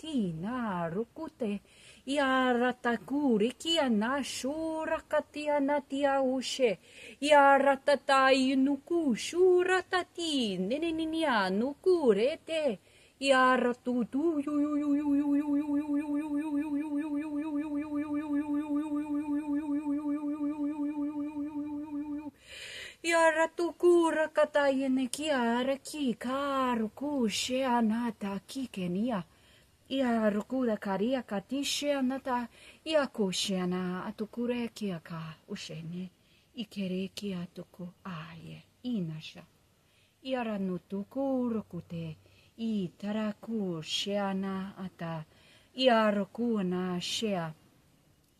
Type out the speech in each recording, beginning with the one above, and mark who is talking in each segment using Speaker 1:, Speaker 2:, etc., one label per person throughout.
Speaker 1: tina rukute Iaratakuri kiana shurakati anatia ushe Iaratatai nuku shuratati neneninia nukurete Iaratutu Yara tukura katayene kiara ki karu kushe anata kikenia ia rukura karia katishe anata ia kushe na atukure kia ka ushene ikere kia tuku aye inasha ia ranu tuku rukute i taraku sheana ata ia rukuna shea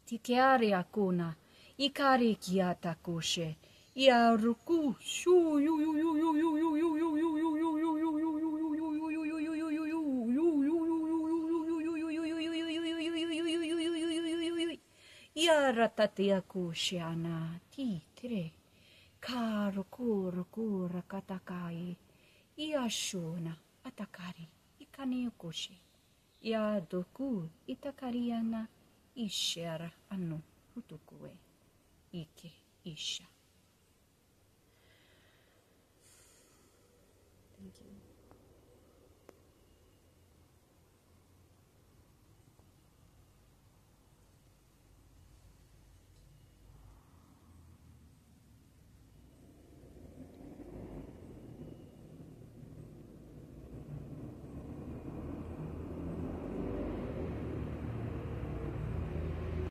Speaker 1: tikeare akuna ikare kia takushe ia ruku shu yu yu yu yu yu ia ratatea kushiana ti tre. karu roku roku katakai ia shona atakari ikani koshi ia doku itakariana ishera anu hutukue ike isha Thank you.